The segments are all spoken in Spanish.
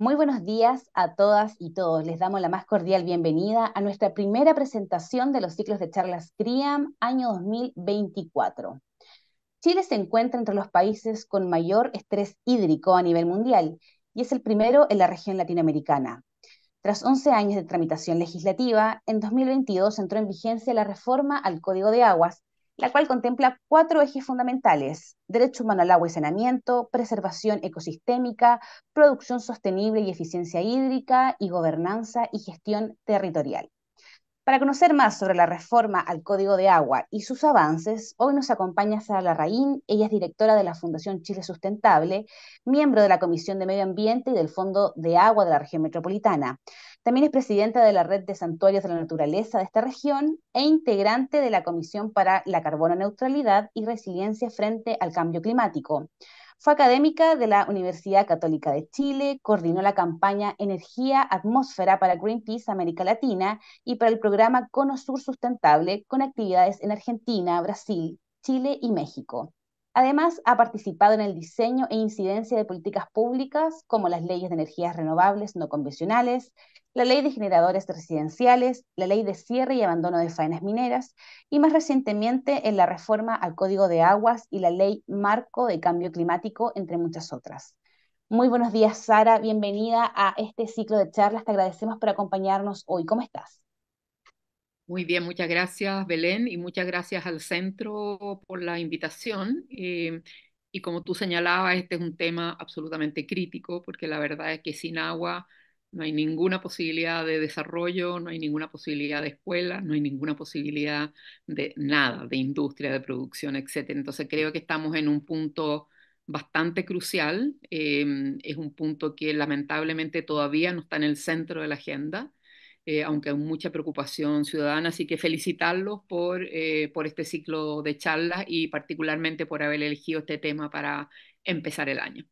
Muy buenos días a todas y todos. Les damos la más cordial bienvenida a nuestra primera presentación de los ciclos de charlas CRIAM año 2024. Chile se encuentra entre los países con mayor estrés hídrico a nivel mundial y es el primero en la región latinoamericana. Tras 11 años de tramitación legislativa, en 2022 entró en vigencia la reforma al Código de Aguas, la cual contempla cuatro ejes fundamentales, derecho humano al agua y saneamiento, preservación ecosistémica, producción sostenible y eficiencia hídrica, y gobernanza y gestión territorial. Para conocer más sobre la reforma al Código de Agua y sus avances, hoy nos acompaña Sara Larraín, ella es directora de la Fundación Chile Sustentable, miembro de la Comisión de Medio Ambiente y del Fondo de Agua de la Región Metropolitana. También es presidenta de la Red de Santuarios de la Naturaleza de esta región e integrante de la Comisión para la Carbono Neutralidad y Resiliencia frente al Cambio Climático. Fue académica de la Universidad Católica de Chile, coordinó la campaña Energía Atmósfera para Greenpeace América Latina y para el programa Cono Sur Sustentable con actividades en Argentina, Brasil, Chile y México. Además, ha participado en el diseño e incidencia de políticas públicas como las leyes de energías renovables no convencionales, la ley de generadores residenciales, la ley de cierre y abandono de faenas mineras y más recientemente en la reforma al Código de Aguas y la ley marco de cambio climático, entre muchas otras. Muy buenos días, Sara. Bienvenida a este ciclo de charlas. Te agradecemos por acompañarnos hoy. ¿Cómo estás? Muy bien, muchas gracias Belén y muchas gracias al centro por la invitación. Eh, y como tú señalabas, este es un tema absolutamente crítico porque la verdad es que sin agua no hay ninguna posibilidad de desarrollo, no hay ninguna posibilidad de escuela, no hay ninguna posibilidad de nada, de industria, de producción, etc. Entonces creo que estamos en un punto bastante crucial, eh, es un punto que lamentablemente todavía no está en el centro de la agenda eh, aunque hay mucha preocupación ciudadana, así que felicitarlos por, eh, por este ciclo de charlas y particularmente por haber elegido este tema para empezar el año.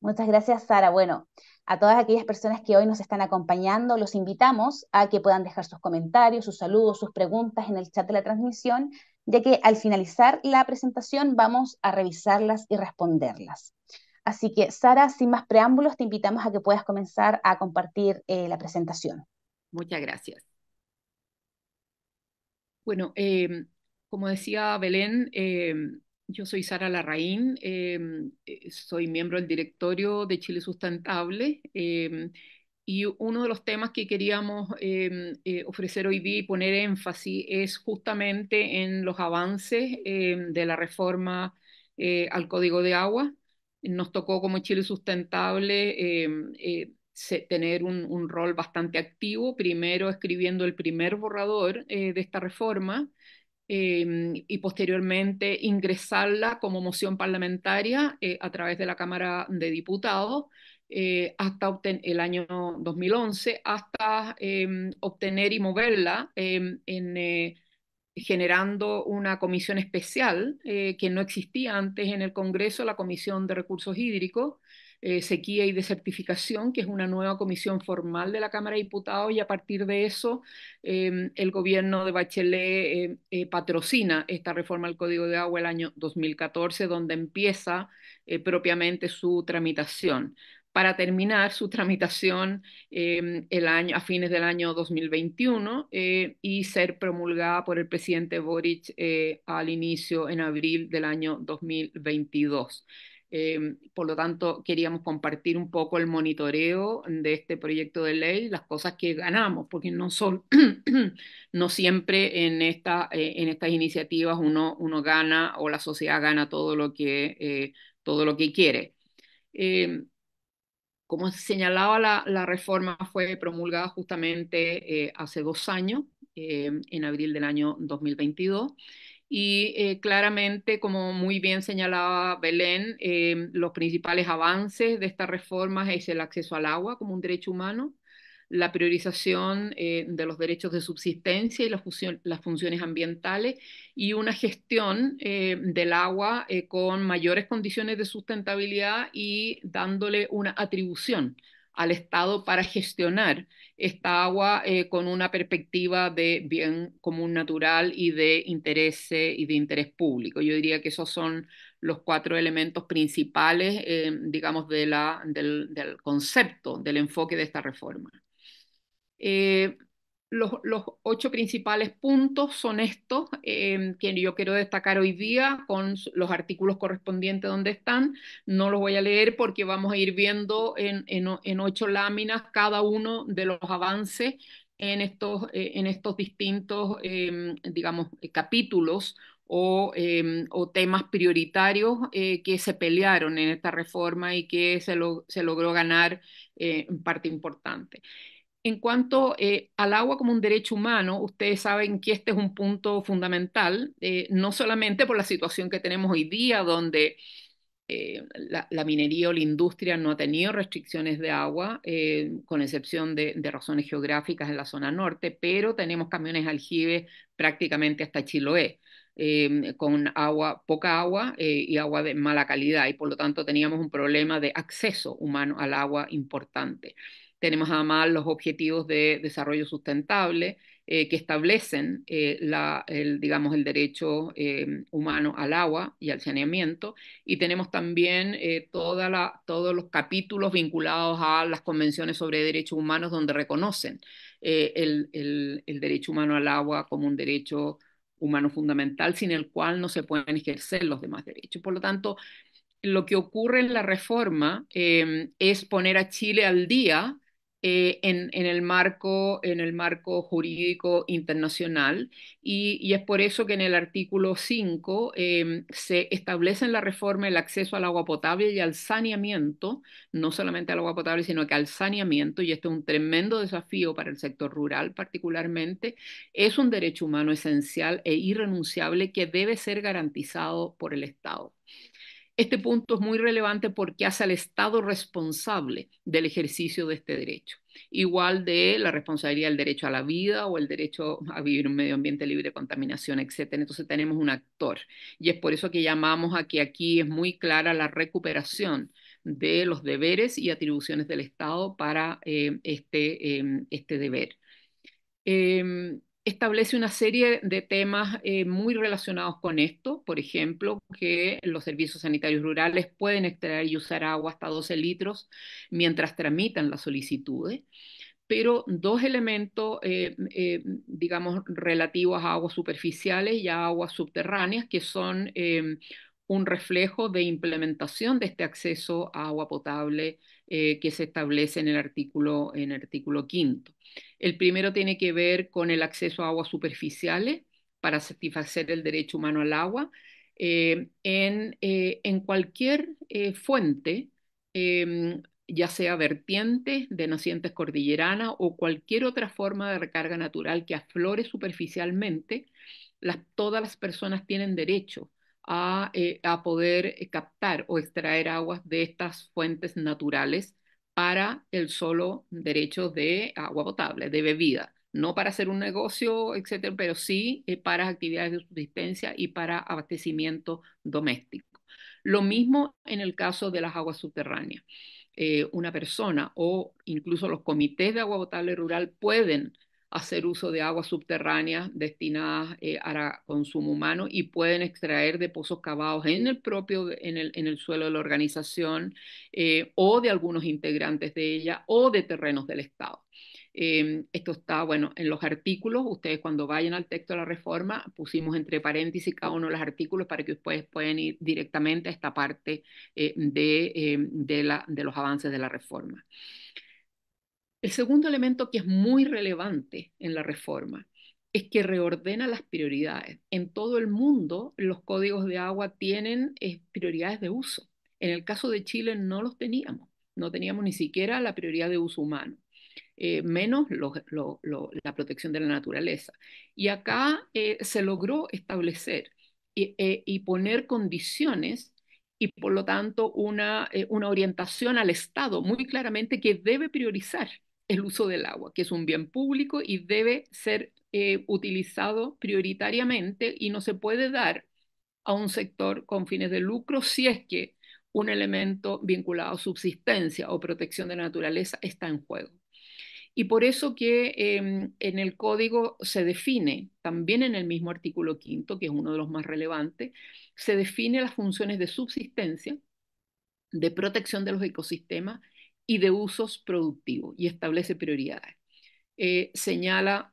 Muchas gracias, Sara. Bueno, a todas aquellas personas que hoy nos están acompañando, los invitamos a que puedan dejar sus comentarios, sus saludos, sus preguntas en el chat de la transmisión, ya que al finalizar la presentación vamos a revisarlas y responderlas. Así que, Sara, sin más preámbulos, te invitamos a que puedas comenzar a compartir eh, la presentación. Muchas gracias. Bueno, em, como decía Belén, em, yo soy Sara Larraín, em, eh, soy miembro del directorio de Chile Sustentable y uno de los temas que queríamos eh, ofrecer hoy día y poner énfasis es justamente en los avances de la reforma al Código de Agua, nos tocó como Chile Sustentable em, eh, tener un, rol bastante activo, primero escribiendo el primer borrador eh, de esta reforma em, y posteriormente ingresarla como moción parlamentaria eh, a través de la Cámara de Diputados. hasta el año 2011, hasta em, obtener y moverla en generando una comisión especial eh, que no existía antes en el Congreso, la Comisión de Recursos Hídricos, eh, Sequía y Desertificación, que es una nueva comisión formal de la Cámara de Diputados y a partir de eso em, el gobierno de Bachelet em, eh, patrocina esta reforma al Código de Agua el año 2014, donde empieza propiamente su tramitación para terminar su tramitación em, el año, a fines del año 2021 eh, y ser promulgada por el presidente Boric eh, al inicio en abril del año 2022. Em, por lo tanto, queríamos compartir un poco el monitoreo de este proyecto de ley, las cosas que ganamos, porque no, son, no siempre en, esta, eh, en estas iniciativas uno, uno gana o la sociedad gana todo lo que, todo lo que quiere. Em, como señalaba, la, reforma fue promulgada justamente eh, hace dos años, eh, en abril del año 2022. Y eh, claramente, como muy bien señalaba Belén, los principales avances de estas reformas es el acceso al agua como un derecho humano, la priorización eh, de los derechos de subsistencia y las, funciones ambientales y una gestión eh, del agua eh, con mayores condiciones de sustentabilidad y dándole una atribución al Estado para gestionar esta agua con una perspectiva de bien común natural y de interés y de interés público. Yo diría que esos son los cuatro elementos principales, digamos, del concepto, del enfoque de esta reforma. Eh, los, ocho principales puntos son estos, eh, que yo quiero destacar hoy día con los artículos correspondientes donde están. No los voy a leer porque vamos a ir viendo en, ocho láminas cada uno de los avances en estos, eh, distintos, em, digamos, capítulos em, o, temas prioritarios que se pelearon en esta reforma y que se, logró ganar en parte importante en cuanto eh, al agua como un derecho humano, ustedes saben que este es un punto fundamental, eh, no solamente por la situación que tenemos hoy día, donde eh, la, minería o la industria no ha tenido restricciones de agua, con excepción de, razones geográficas en la zona norte, pero tenemos camiones aljibe prácticamente hasta Chiloé. con agua, poca agua y agua de mala calidad, y por lo tanto teníamos un problema de acceso humano al agua importante. Tenemos además los objetivos de desarrollo sustentable eh, que establecen eh, el, digamos, el derecho eh, humano al agua y al saneamiento. Y tenemos también toda todos los capítulos vinculados a las convenciones sobre derechos humanos donde reconocen el, derecho humano al agua como un derecho humano fundamental sin el cual no se pueden ejercer los demás derechos. Por lo tanto, lo que ocurre en la reforma em, es poner a Chile al día eh, en, el marco, jurídico internacional y, es por eso que en el artículo 5 em, se establece en la reforma el acceso al agua potable y al saneamiento, no solamente al agua potable, sino que al saneamiento, y esto es un tremendo desafío para el sector rural particularmente, es un derecho humano esencial e irrenunciable que debe ser garantizado por el Estado. Este punto es muy relevante porque hace al Estado responsable del ejercicio de este derecho, igual de la responsabilidad del derecho a la vida o el derecho a vivir en un medio ambiente libre de contaminación, etc. Entonces tenemos un actor y es por eso que llamamos a que aquí es muy clara la recuperación de los deberes y atribuciones del Estado para eh, este, em, este deber. Em, establece una serie de temas eh, muy relacionados con esto, por ejemplo, que los servicios sanitarios rurales pueden extraer y usar agua hasta 12 litros mientras tramitan las solicitudes, pero dos elementos, eh, eh, digamos, relativos a aguas superficiales y a aguas subterráneas, que son un reflejo de implementación de este acceso a agua potable eh, que se establece en el artículo, en el artículo quinto. El primero tiene que ver con el acceso a aguas superficiales para satisfacer el derecho humano al agua eh, eh, en, cualquier fuente, em, ya sea vertiente, de nacientes cordilleranas o cualquier otra forma de recarga natural que aflore superficialmente, todas las personas tienen derecho eh, a, poder eh, captar o extraer aguas de estas fuentes naturales para el solo derecho de agua potable, de bebida, no para hacer un negocio, etcétera, pero sí eh, para actividades de subsistencia y para abastecimiento doméstico. Lo mismo en el caso de las aguas subterráneas. una persona o incluso los comités de agua potable rural pueden hacer uso de aguas subterráneas destinadas eh, al consumo humano y pueden extraer de pozos cavados en el propio, en el, suelo de la organización eh, o de algunos integrantes de ella o de terrenos del Estado. Eh, esto está, bueno, en los artículos, ustedes cuando vayan al texto de la reforma, pusimos entre paréntesis cada uno de los artículos para que ustedes puedan ir directamente a esta parte de, la, de los avances de la reforma. El segundo elemento que es muy relevante en la reforma es que reordena las prioridades. En todo el mundo los códigos de agua tienen eh, prioridades de uso. En el caso de Chile no los teníamos, no teníamos ni siquiera la prioridad de uso humano, eh, menos la protección de la naturaleza. Y acá eh, se logró establecer y, poner condiciones y por lo tanto una orientación al Estado muy claramente que debe priorizar el uso del agua, que es un bien público y debe ser eh, utilizado prioritariamente y no se puede dar a un sector con fines de lucro si es que un elemento vinculado a subsistencia o protección de la naturaleza está en juego. Y por eso que em, en el código se define, también en el mismo artículo quinto, que es uno de los más relevantes, se define las funciones de subsistencia, de protección de los ecosistemas y de usos productivos y establece prioridades. Eh, señala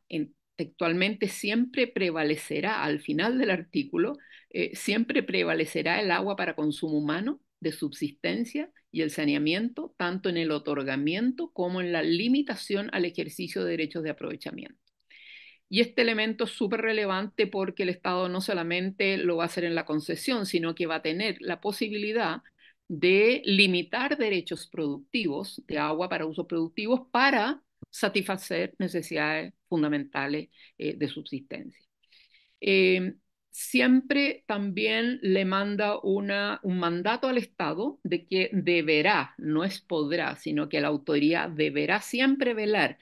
textualmente siempre prevalecerá, al final del artículo, eh, siempre prevalecerá el agua para consumo humano de subsistencia y el saneamiento, tanto en el otorgamiento como en la limitación al ejercicio de derechos de aprovechamiento. Y este elemento es súper relevante porque el Estado no solamente lo va a hacer en la concesión, sino que va a tener la posibilidad de limitar derechos productivos de agua para usos productivos para satisfacer necesidades fundamentales eh, de subsistencia. Eh, siempre también le manda una, un mandato al Estado de que deberá, no es podrá, sino que la autoridad deberá siempre velar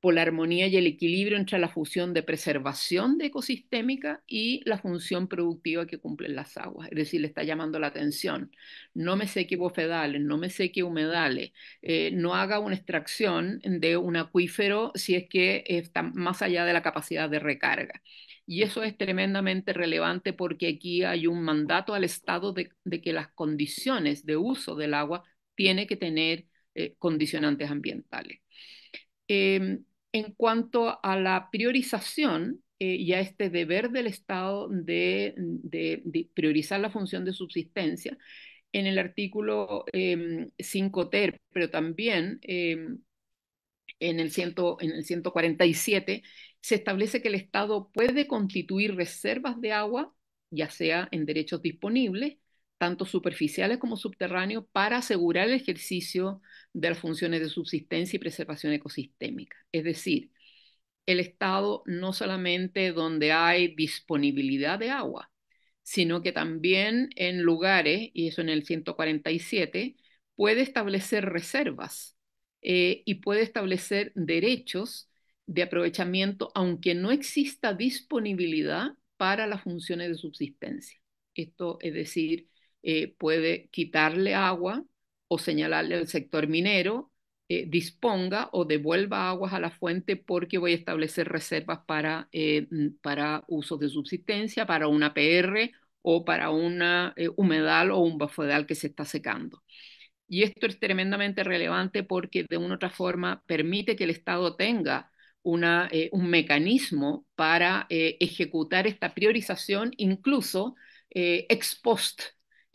por la armonía y el equilibrio entre la función de preservación de ecosistémica y la función productiva que cumplen las aguas. Es decir, le está llamando la atención. No me seque bofedales, no me seque humedales, eh, no haga una extracción de un acuífero si es que está más allá de la capacidad de recarga. Y eso es tremendamente relevante porque aquí hay un mandato al Estado de, que las condiciones de uso del agua tiene que tener eh, condicionantes ambientales. Em, en cuanto a la priorización eh, y a este deber del Estado de, priorizar la función de subsistencia, en el artículo 5 em, ter, pero también em, en, el en el 147, se establece que el Estado puede constituir reservas de agua, ya sea en derechos disponibles, tanto superficiales como subterráneos, para asegurar el ejercicio de las funciones de subsistencia y preservación ecosistémica. Es decir, el Estado no solamente donde hay disponibilidad de agua, sino que también en lugares, y eso en el 147, puede establecer reservas eh, y puede establecer derechos de aprovechamiento, aunque no exista disponibilidad para las funciones de subsistencia. Esto es decir, eh, puede quitarle agua o señalarle al sector minero, eh, disponga o devuelva aguas a la fuente porque voy a establecer reservas para, eh, mm, para usos de subsistencia, para una PR o para una eh, humedal o un bafodal que se está secando. Y esto es tremendamente relevante porque de una u otra forma permite que el Estado tenga un mecanismo para ejecutar esta priorización, incluso ex post,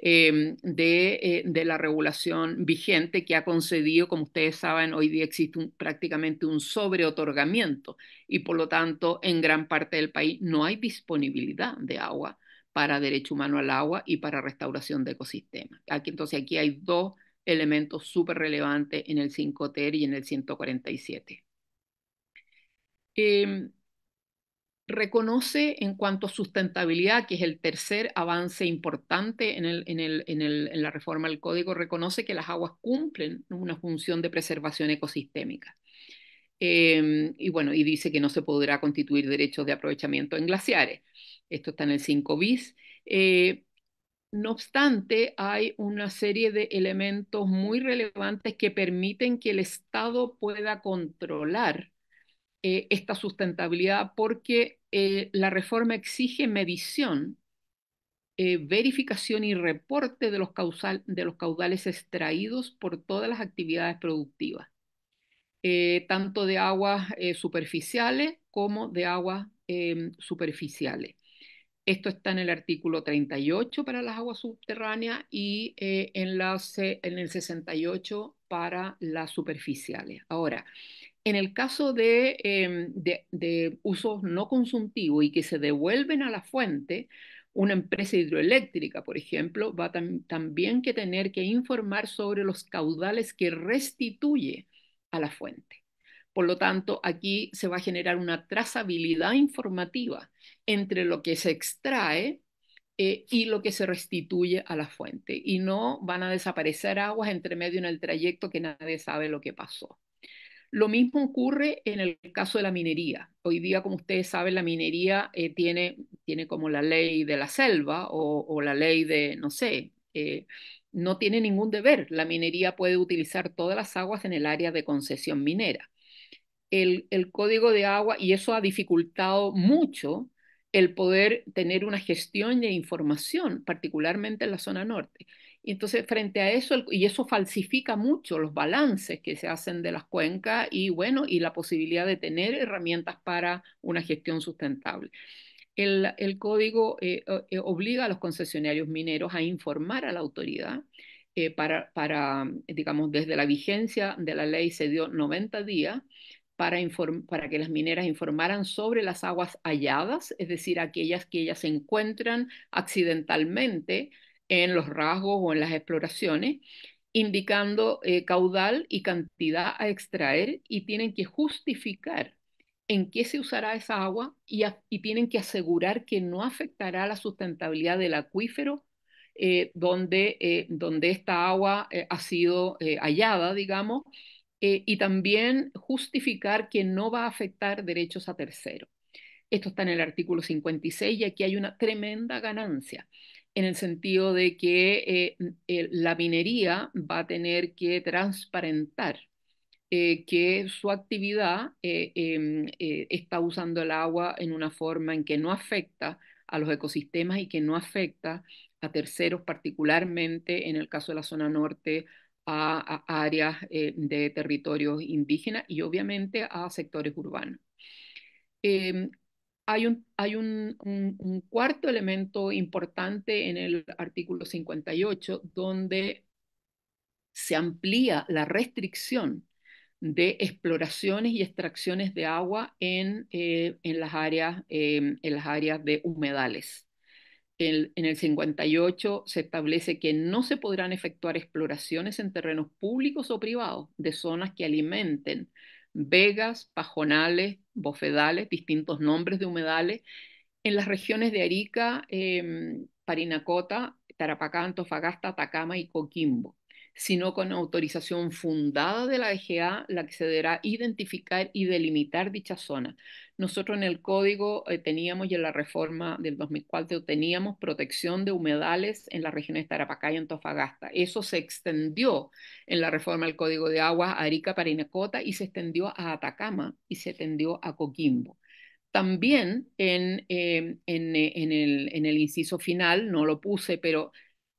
Em, eh, de, la regulación vigente que ha concedido, como ustedes saben, hoy día existe prácticamente un sobreotorgamiento y por lo tanto en gran parte del país no hay disponibilidad de agua para derecho humano al agua y para restauración de ecosistemas. Aquí, entonces aquí hay dos elementos súper relevantes en el 5TER y en el 147. Eh, em, reconoce en cuanto a sustentabilidad, que es el tercer avance importante en, la reforma del código, reconoce que las aguas cumplen una función de preservación ecosistémica. Em, y bueno, y dice que no se podrá constituir derechos de aprovechamiento en glaciares. Esto está en el 5 bis. Eh, no obstante, hay una serie de elementos muy relevantes que permiten que el Estado pueda controlar eh, esta sustentabilidad porque eh, la reforma exige medición, eh, verificación y reporte de los, de los caudales extraídos por todas las actividades productivas, tanto de aguas superficiales como de aguas em, superficiales. Esto está en el artículo 38 para las aguas subterráneas y en, en el 68 para las superficiales. Ahora, en el caso de, em, usos no consumtivos y que se devuelven a la fuente, una empresa hidroeléctrica, por ejemplo, va también que tener que informar sobre los caudales que restituye a la fuente. Por lo tanto, aquí se va a generar una trazabilidad informativa entre lo que se extrae eh, y lo que se restituye a la fuente. Y no van a desaparecer aguas entre medio en el trayecto que nadie sabe lo que pasó. Lo mismo ocurre en el caso de la minería. Hoy día, como ustedes saben, la minería eh, tiene, como la ley de la selva o, la ley de, no sé, eh, no tiene ningún deber. La minería puede utilizar todas las aguas en el área de concesión minera. el código de agua, y eso ha dificultado mucho el poder tener una gestión de información, particularmente en la zona norte entonces, frente a eso, y eso falsifica mucho los balances que se hacen de las cuencas y, bueno, y la posibilidad de tener herramientas para una gestión sustentable. El, código eh, eh, obliga a los concesionarios mineros a informar a la autoridad eh, para, para, digamos, desde la vigencia de la ley se dio 90 días para, para, que las mineras informaran sobre las aguas halladas, es decir, aquellas que ellas encuentran accidentalmente en los rasgos o en las exploraciones, indicando eh, caudal y cantidad a extraer y tienen que justificar en qué se usará esa agua y, tienen que asegurar que no afectará la sustentabilidad del acuífero eh, donde, eh, donde esta agua ha sido hallada, digamos, y también justificar que no va a afectar derechos a terceros. Esto está en el artículo 56 y aquí hay una tremenda ganancia en el sentido de que eh, la minería va a tener que transparentar eh, que su actividad eh, em, está usando el agua en una forma en que no afecta a los ecosistemas y que no afecta a terceros, particularmente en el caso de la zona norte, a, áreas de territorios indígenas y obviamente a sectores urbanos. Em, hay, un, cuarto elemento importante en el artículo 58, donde se amplía la restricción de exploraciones y extracciones de agua en, eh, eh, las, áreas, de humedales. en el 58 se establece que no se podrán efectuar exploraciones en terrenos públicos o privados de zonas que alimenten vegas, pajonales, bofedales, distintos nombres de humedales. En las regiones de Arica, em, Parinacota, Tarapacá, Antofagasta, Atacama y Coquimbo sino con autorización fundada de la EGA, la que se deberá identificar y delimitar dicha zona. Nosotros en el código eh, teníamos y en la reforma del 2004 teníamos protección de humedales en la región de Tarapacá y Antofagasta. Eso se extendió en la reforma del código de aguas a Arica, Parinacota y se extendió a Atacama y se extendió a Coquimbo. También en, em, eh, el, en el inciso final, no lo puse, pero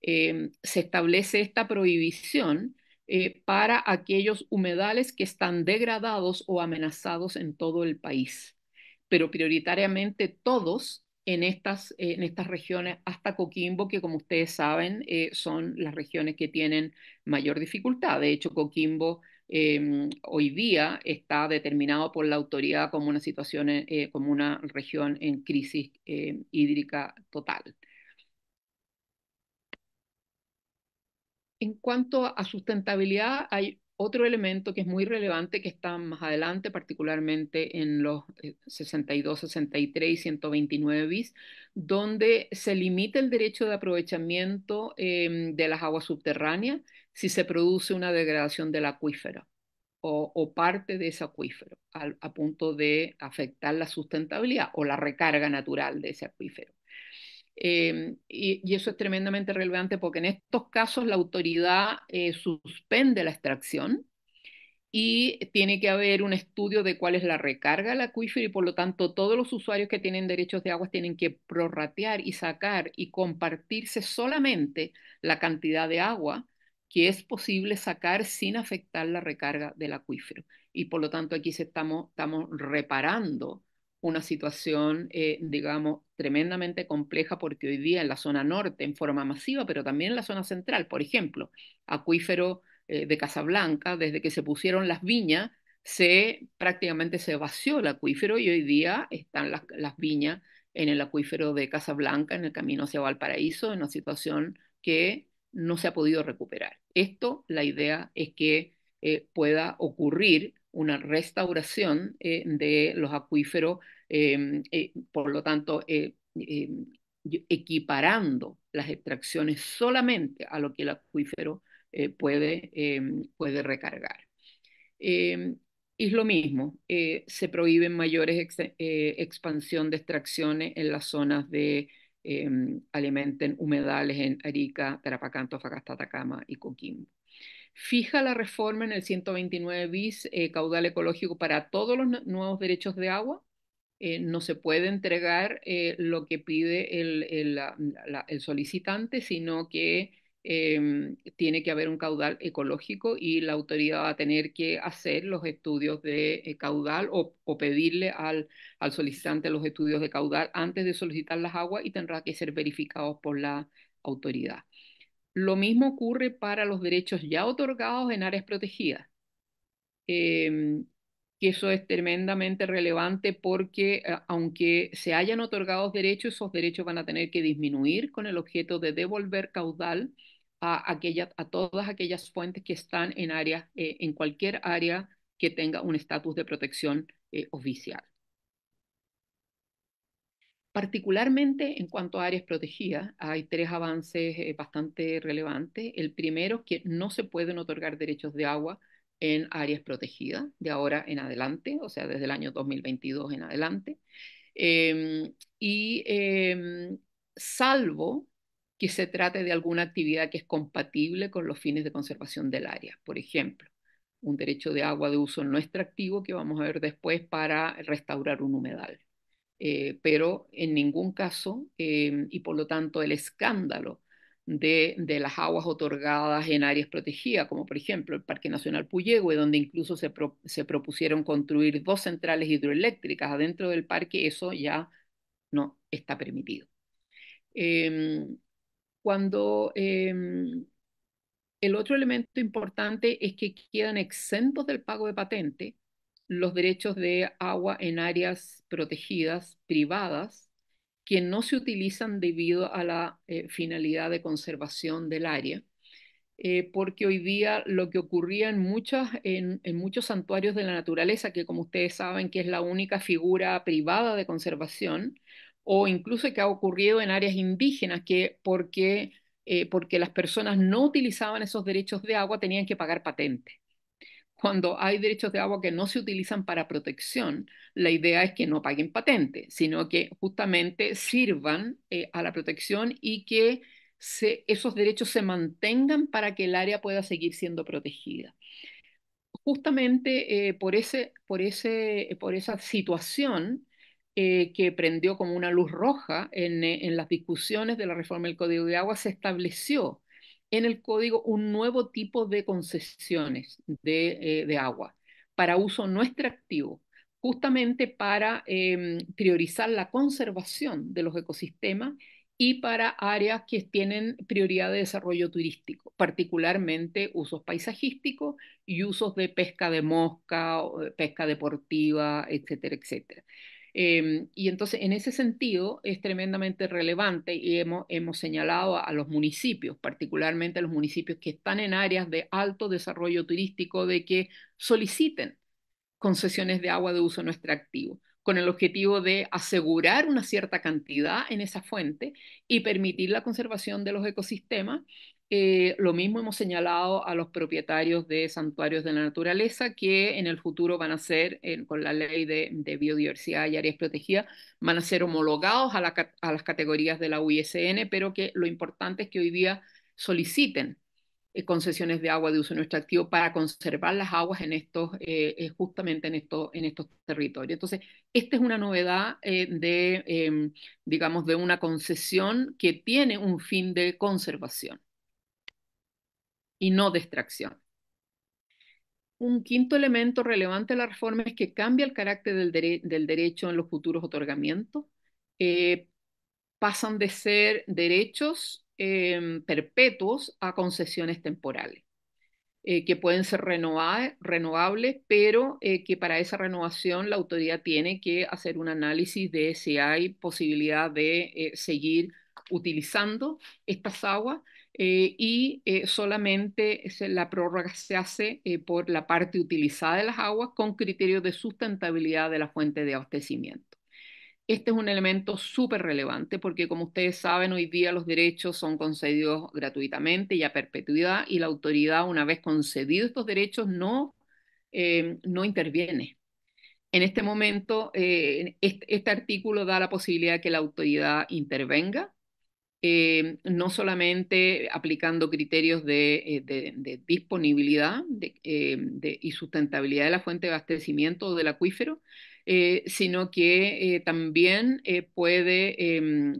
Em, se establece esta prohibición eh, para aquellos humedales que están degradados o amenazados en todo el país, pero prioritariamente todos en estas, regiones hasta Coquimbo, que como ustedes saben eh, son las regiones que tienen mayor dificultad. De hecho, Coquimbo... Em, hoy día está determinado por la autoridad como una situación, eh, como una región en crisis hídrica total. en cuanto a sustentabilidad, hay otro elemento que es muy relevante que está más adelante, particularmente en los 62, eh, 63 y 129 bis, donde se limita el derecho de aprovechamiento em, de las aguas subterráneas si se produce una degradación del acuífero o, parte de ese acuífero, a punto de afectar la sustentabilidad o la recarga natural de ese acuífero. Em, y, eso es tremendamente relevante porque en estos casos la autoridad eh, suspende la extracción y tiene que haber un estudio de cuál es la recarga del acuífero y por lo tanto todos los usuarios que tienen derechos de aguas tienen que prorratear y sacar y compartirse solamente la cantidad de agua que es posible sacar sin afectar la recarga del acuífero. Y por lo tanto aquí estamos, estamos reparando una situación, eh, digamos, tremendamente compleja porque hoy día en la zona norte, en forma masiva, pero también en la zona central, por ejemplo, acuífero eh, de Casablanca, desde que se pusieron las viñas, se, prácticamente se vació el acuífero y hoy día están las, viñas en el acuífero de Casablanca, en el camino hacia Valparaíso, en una situación que no se ha podido recuperar. Esto, la idea es que eh, pueda ocurrir una restauración eh, de los acuíferos, em, eh, por lo tanto, eh, em, equiparando las extracciones solamente a lo que el acuífero puede, em, puede recargar. Es lo mismo, se prohíben mayores expansión de extracciones en las zonas de alimentos alimenten humedales en Arica, Tarapacá, Antofagasta, Atacama y Coquimbo fija la reforma en el 129 bis, eh, caudal ecológico para todos los nuevos derechos de agua. Eh, no se puede entregar eh, lo que pide el, solicitante, sino que em, tiene que haber un caudal ecológico y la autoridad va a tener que hacer los estudios de caudal o, pedirle al, al, solicitante los estudios de caudal antes de solicitar las aguas y tendrá que ser verificados por la autoridad. Lo mismo ocurre para los derechos ya otorgados en áreas protegidas, em, que eso es tremendamente relevante porque eh, aunque se hayan otorgado derechos, esos derechos van a tener que disminuir con el objeto de devolver caudal a, a todas aquellas fuentes que están en, eh, en cualquier área que tenga un estatus de protección eh, oficial. Particularmente en cuanto a áreas protegidas, hay tres avances eh, bastante relevantes. El primero es que no se pueden otorgar derechos de agua en áreas protegidas de ahora en adelante, o sea, desde el año 2022 en adelante. Em, y em, salvo que se trate de alguna actividad que es compatible con los fines de conservación del área, por ejemplo, un derecho de agua de uso no extractivo que vamos a ver después para restaurar un humedal eh, pero en ningún caso, eh, y por lo tanto el escándalo de, las aguas otorgadas en áreas protegidas, como por ejemplo el Parque Nacional Puyehue, donde incluso se, propusieron construir dos centrales hidroeléctricas adentro del parque, eso ya no está permitido. Em, cuando em, el otro elemento importante es que quedan exentos del pago de patente los derechos de agua en áreas protegidas privadas que no se utilizan debido a la eh, finalidad de conservación del área, eh, porque hoy día lo que ocurría en, muchas, en, muchos santuarios de la naturaleza, que como ustedes saben que es la única figura privada de conservación, o incluso que ha ocurrido en áreas indígenas, que porque, eh, porque las personas no utilizaban esos derechos de agua tenían que pagar patente cuando hay derechos de agua que no se utilizan para protección, la idea es que no paguen patente, sino que justamente sirvan eh, a la protección y que esos derechos se mantengan para que el área pueda seguir siendo protegida. Justamente eh, por, ese, por, ese, eh, por esa situación que prendió como una luz roja en, las discusiones de la reforma del Código de Agua, se estableció en el código un nuevo tipo de concesiones de, eh, agua para uso no extractivo, justamente para em, priorizar la conservación de los ecosistemas y para áreas que tienen prioridad de desarrollo turístico, particularmente usos paisajísticos y usos de pesca de mosca, eh, pesca deportiva, etcétera, etcétera. Em, y entonces, en ese sentido, es tremendamente relevante y hemos, hemos señalado a, los municipios, particularmente a los municipios que están en áreas de alto desarrollo turístico, de que soliciten concesiones de agua de uso no extractivo, con el objetivo de asegurar una cierta cantidad en esa fuente y permitir la conservación de los ecosistemas eh, lo mismo hemos señalado a los propietarios de santuarios de la naturaleza que en el futuro van a ser, con la ley de, biodiversidad y áreas protegidas, van a ser homologados a, las categorías de la UISN, pero que lo importante es que hoy día soliciten eh, concesiones de agua de uso no extractivo para conservar las aguas en estos, eh, justamente en, estos, territorios. Entonces, esta es una novedad em, de una concesión que tiene un fin de conservación y no extracción. Un quinto elemento relevante de la reforma es que cambia el carácter del, derecho en los futuros otorgamientos. Eh, pasan de ser derechos em, perpetuos a concesiones temporales, eh, que pueden ser renovables, pero eh, que para esa renovación la autoridad tiene que hacer un análisis de si hay posibilidad de seguir utilizando estas aguas eh, y eh, solamente la prórroga se hace eh, por la parte utilizada de las aguas con criterios de sustentabilidad de la fuente de abastecimiento. Este es un elemento súper relevante porque, como ustedes saben, hoy día los derechos son concedidos gratuitamente y a perpetuidad y la autoridad, una vez concedidos estos derechos, no, interviene. En este momento, este, este artículo da la posibilidad de que la autoridad intervenga eh, no solamente aplicando criterios de, eh, disponibilidad eh, y sustentabilidad de la fuente de abastecimiento del acuífero, sino que también em, puede,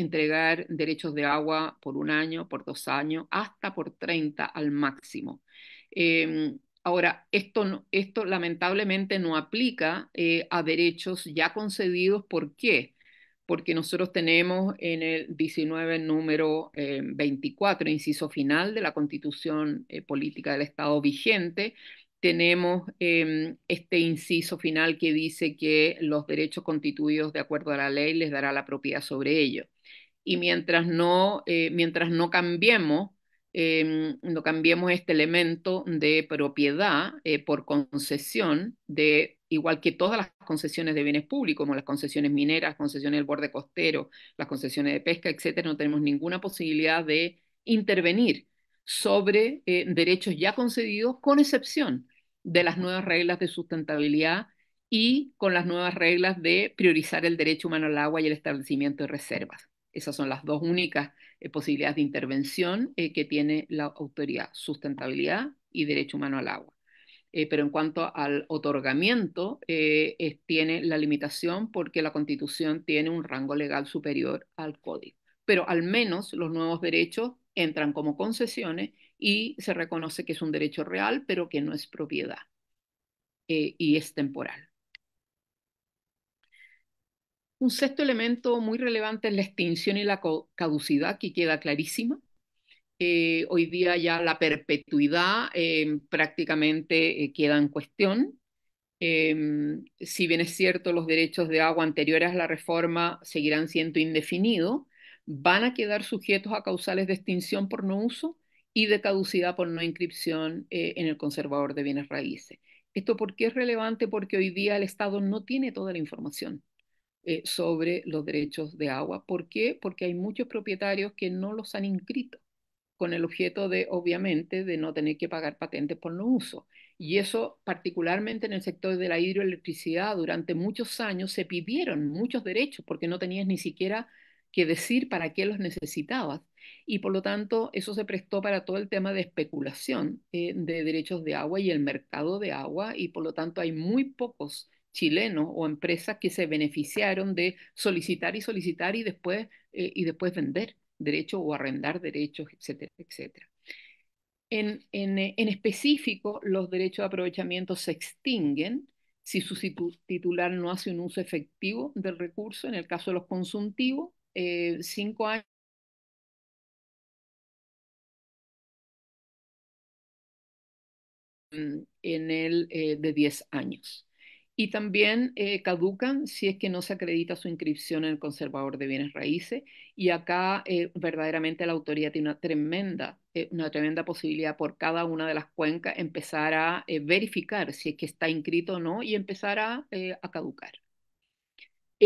entregar derechos de agua por un año, por dos años, hasta por 30 al máximo. Em, ahora, esto, lamentablemente no aplica a derechos ya concedidos. ¿Por qué? porque nosotros tenemos en el 19 número 24, eh, inciso final de la constitución eh, política del Estado vigente, tenemos em, este inciso final que dice que los derechos constituidos de acuerdo a la ley les dará la propiedad sobre ellos. Y mientras no, eh, mientras no cambiemos Em, no cambiemos este elemento de propiedad eh, por concesión, de, igual que todas las concesiones de bienes públicos, como las concesiones mineras, concesiones del borde costero, las concesiones de pesca, etcétera, no tenemos ninguna posibilidad de intervenir sobre eh, derechos ya concedidos, con excepción de las nuevas reglas de sustentabilidad y con las nuevas reglas de priorizar el derecho humano al agua y el establecimiento de reservas. Esas son las dos únicas eh, posibilidades de intervención eh, que tiene la autoridad, sustentabilidad y derecho humano al agua. Eh, pero en cuanto al otorgamiento, tiene la limitación porque la Constitución tiene un rango legal superior al Código. Pero al menos los nuevos derechos entran como concesiones y se reconoce que es un derecho real, pero que no es propiedad y es temporal. Un sexto elemento muy relevante es la extinción y la caducidad, que queda clarísima. Eh, hoy día ya la perpetuidad eh, prácticamente eh, queda en cuestión. si bien es cierto, los derechos de agua anteriores a la reforma seguirán siendo indefinidos, van a quedar sujetos a causales de extinción por no uso y de caducidad por no inscripción en el conservador de bienes raíces. ¿Esto por qué es relevante? Porque hoy día el Estado no tiene toda la información eh, sobre los derechos de agua. ¿Por qué? Porque hay muchos propietarios que no los han inscrito con el objeto de, obviamente, de no tener que pagar patentes por no uso. Y eso, particularmente en el sector de la hidroelectricidad, durante muchos años se pidieron muchos derechos porque no tenías ni siquiera que decir para qué los necesitabas. Y por lo tanto, eso se prestó para todo el tema de especulación eh, de derechos de agua y el mercado de agua. Y por lo tanto, hay muy pocos chilenos o empresas que se beneficiaron de solicitar y solicitar y después, eh, y después vender derechos o arrendar derechos, etcétera, etcétera. En, eh, específico, los derechos de aprovechamiento se extinguen si su titular no hace un uso efectivo del recurso, en el caso de los consuntivos, eh, cinco años. en el de 10 años y también eh, caducan si es que no se acredita su inscripción en el conservador de bienes raíces. Y acá eh, verdaderamente la autoridad tiene una tremenda, eh, una tremenda posibilidad por cada una de las cuencas empezar a verificar si es que está inscrito o no y empezar a caducar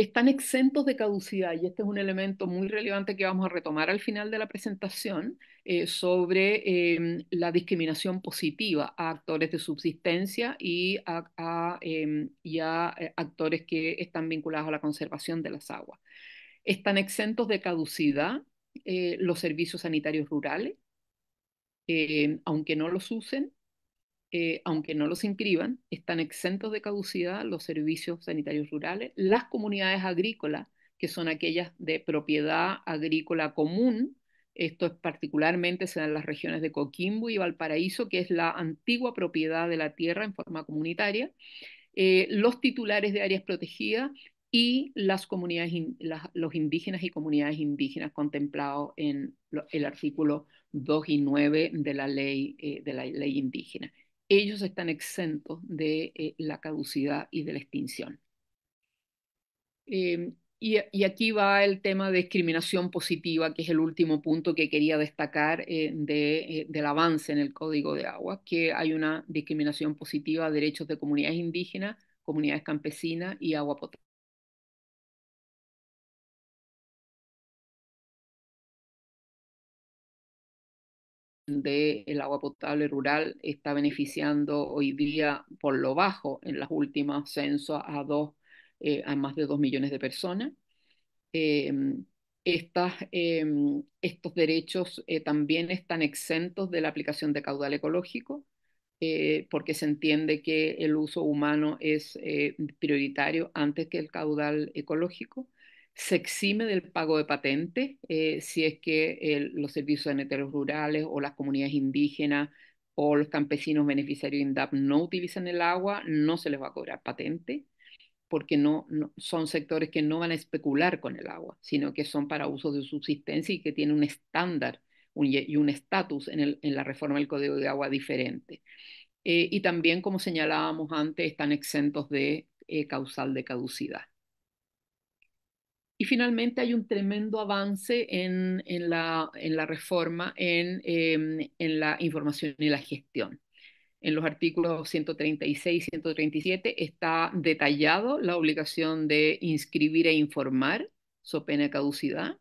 están exentos de caducidad y este es un elemento muy relevante que vamos a retomar al final de la presentación eh, sobre em, la discriminación positiva a actores de subsistencia y a, em, y a eh, actores que están vinculados a la conservación de las aguas. Están exentos de caducidad eh, los servicios sanitarios rurales, aunque no los usen, eh, aunque no los inscriban, están exentos de caducidad los servicios sanitarios rurales, las comunidades agrícolas, que son aquellas de propiedad agrícola común, esto es particularmente se en las regiones de Coquimbo y Valparaíso, que es la antigua propiedad de la tierra en forma comunitaria, eh, los titulares de áreas protegidas y las comunidades los indígenas y comunidades indígenas contemplados en el artículo 2 y 9 de la eh, de la ley indígena ellos están exentos de eh, la caducidad y de la extinción. Em, y, aquí va el tema de discriminación positiva, que es el último punto que quería destacar eh, de, eh, del avance en el Código de Agua, que hay una discriminación positiva a derechos de comunidades indígenas, comunidades campesinas y agua potable. del agua potable rural está beneficiando hoy día por lo bajo en las últimas censos a, dos, eh, a más de dos millones de personas. Em, estas, em, estos derechos eh, también están exentos de la aplicación de caudal ecológico eh, porque se entiende que el uso humano es prioritario antes que el caudal ecológico se exime del pago de patente eh, si es que los servicios sanitarios rurales o las comunidades indígenas o los campesinos beneficiarios de INDAP no utilizan el agua, no se les va a cobrar patente porque no, son sectores que no van a especular con el agua, sino que son para usos de subsistencia y que tienen un estándar y un estatus en, la reforma del Código de Agua diferente. Eh, y también, como señalábamos antes, están exentos de eh, causal de caducidad. Y finalmente hay un tremendo avance en, la, reforma, em, en, la información y la gestión. En los artículos 136 y 137 está detallado la obligación de inscribir e informar, so pena caducidad.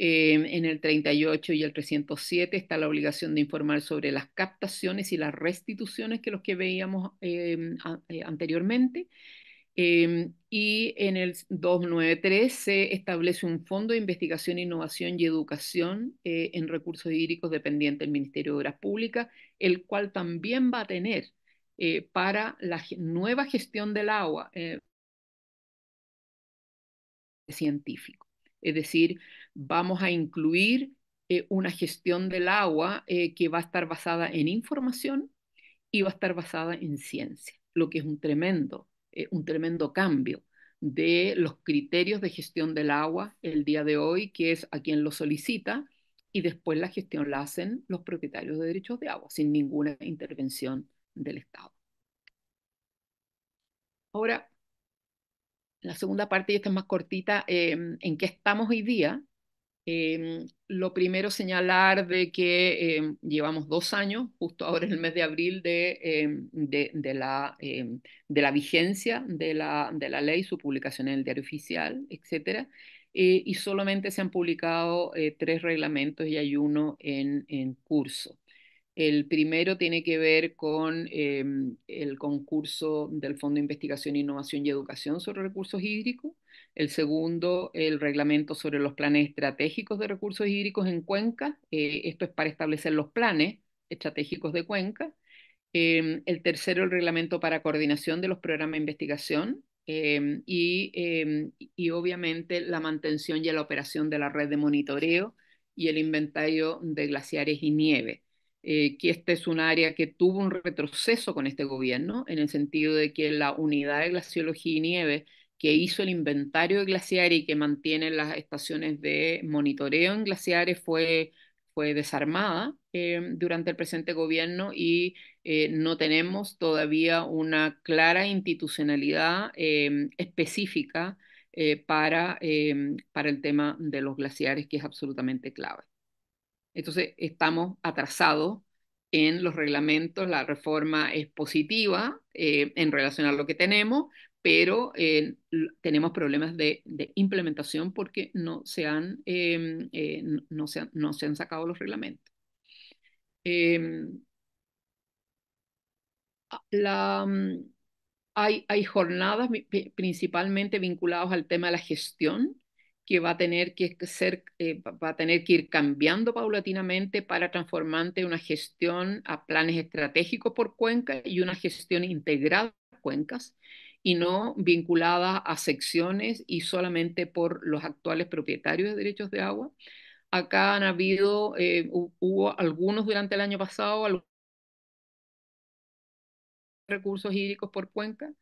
Em, en el 38 y el 307 está la obligación de informar sobre las captaciones y las restituciones que los que veíamos em, eh, anteriormente. Em, y en el 293 se establece un fondo de investigación, innovación y educación eh, en recursos hídricos dependiente del Ministerio de Obras Públicas, el cual también va a tener eh, para la nueva gestión del agua eh, científico. Es decir, vamos a incluir una gestión del agua que va a estar basada en información y va a estar basada en ciencia, lo que es un tremendo eh, un tremendo cambio de los criterios de gestión del agua el día de hoy, que es a quien lo solicita, y después la gestión la hacen los propietarios de derechos de agua, sin ninguna intervención del Estado. Ahora, la segunda parte, y esta es más cortita, em, en qué estamos hoy día, Em, lo primero señalar de que em, llevamos dos años, justo ahora en el mes de abril, de, em, la, de la, vigencia de la, ley, su publicación en el diario oficial, etc. Eh, y solamente se han publicado eh, tres reglamentos y hay uno en, en curso. El primero tiene que ver con el concurso del Fondo de Investigación, Innovación y Educación sobre Recursos Hídricos el segundo, el reglamento sobre los planes estratégicos de recursos hídricos en Cuenca. Eh, esto es para establecer los planes estratégicos de Cuenca. Em, el tercero, el reglamento para coordinación de los programas de investigación. Em, em, y, obviamente la mantención y la operación de la red de monitoreo y el inventario de glaciares y nieve. Eh, que este es un área que tuvo un retroceso con este gobierno, en el sentido de que la unidad de glaciología y nieve que hizo el inventario de glaciares y que mantiene las estaciones de monitoreo en glaciares fue, fue desarmada eh, durante el presente gobierno y eh, no tenemos todavía una clara institucionalidad eh, específica para, el tema de los glaciares, que es absolutamente clave. Entonces, estamos atrasados en los reglamentos, la reforma es positiva en relación a lo que tenemos, pero eh, tenemos problemas de, implementación porque em, eh, no se han, no, se han, sacado los reglamentos. Em, la, mm, hay, jornadas principalmente vinculadas al tema de la gestión que va a tener que eh, va a tener que ir cambiando paulatinamente para transformar una gestión a planes estratégicos por cuenca y una gestión integrada por cuencas y no vinculadas a secciones y solamente por los actuales propietarios de derechos de agua. Acá han habido, eh, hubo algunos durante el año pasado, algunos recursos hídricos por cuenca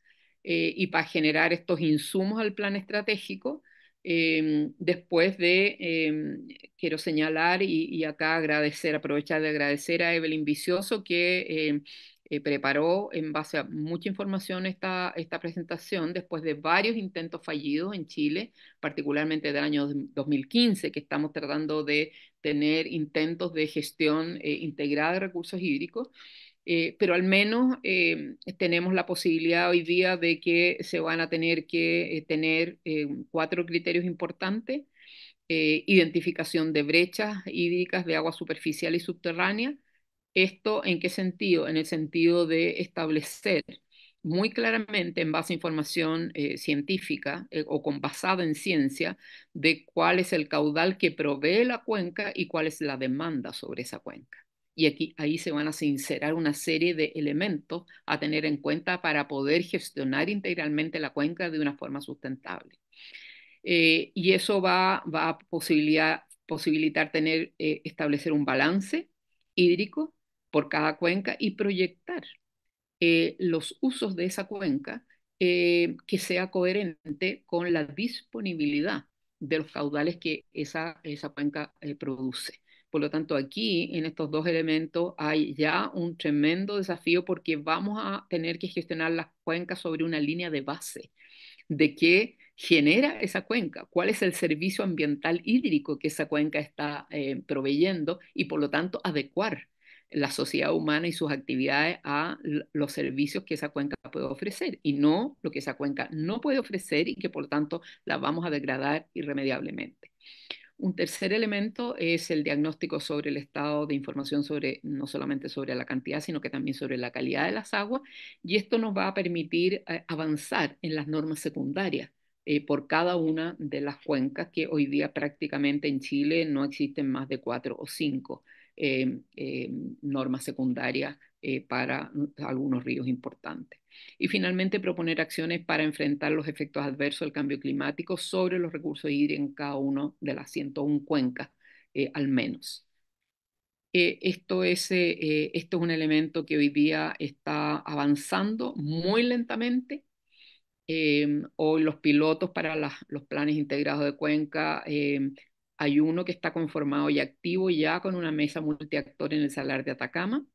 eh, y para generar estos insumos al plan estratégico. Em, después de, em, quiero señalar y, y, acá agradecer, aprovechar de agradecer a Evelyn Vicioso que em, eh, preparó en base a mucha información esta, esta presentación después de varios intentos fallidos en Chile, particularmente del año 2015, que estamos tratando de tener intentos de gestión eh, integrada de recursos hídricos. Eh, pero al menos tenemos la posibilidad hoy día de que se van a tener que tener cuatro criterios importantes, identificación de brechas hídricas de agua superficial y subterránea, ¿Esto en qué sentido? En el sentido de establecer muy claramente en base a información eh, científica eh, o con, basada en ciencia de cuál es el caudal que provee la cuenca y cuál es la demanda sobre esa cuenca. Y aquí, ahí se van a sincerar una serie de elementos a tener en cuenta para poder gestionar integralmente la cuenca de una forma sustentable. Eh, y eso va, va a posibilitar tener, establecer un balance hídrico por cada cuenca y proyectar eh, los usos de esa cuenca eh, que sea coherente con la disponibilidad de los caudales que esa, esa cuenca eh, produce. Por lo tanto, aquí en estos dos elementos hay ya un tremendo desafío porque vamos a tener que gestionar las cuencas sobre una línea de base de qué genera esa cuenca, cuál es el servicio ambiental hídrico que esa cuenca está proveyendo y por lo tanto adecuar la sociedad humana y sus actividades a los servicios que esa cuenca puede ofrecer y no lo que esa cuenca no puede ofrecer y que por tanto la vamos a degradar irremediablemente. Un tercer elemento es el diagnóstico sobre el estado de información sobre no solamente sobre la cantidad, sino que también sobre la calidad de las aguas y esto nos va a permitir eh, avanzar en las normas secundarias. Eh, por cada una de las cuencas que hoy día prácticamente en Chile no existen más de cuatro o cinco eh, normas secundarias eh, para algunos ríos importantes. Y finalmente, proponer acciones para enfrentar los efectos adversos del cambio climático sobre los recursos hídricos en cada uno de las 101 cuencas, eh, al menos. Eh, esto, es, esto un elemento que hoy día está avanzando muy lentamente. Em, hoy los pilotos para los planes integrados de cuenca hay uno que está conformado y activo ya con una mesa multiactor en el Salar de Atacama,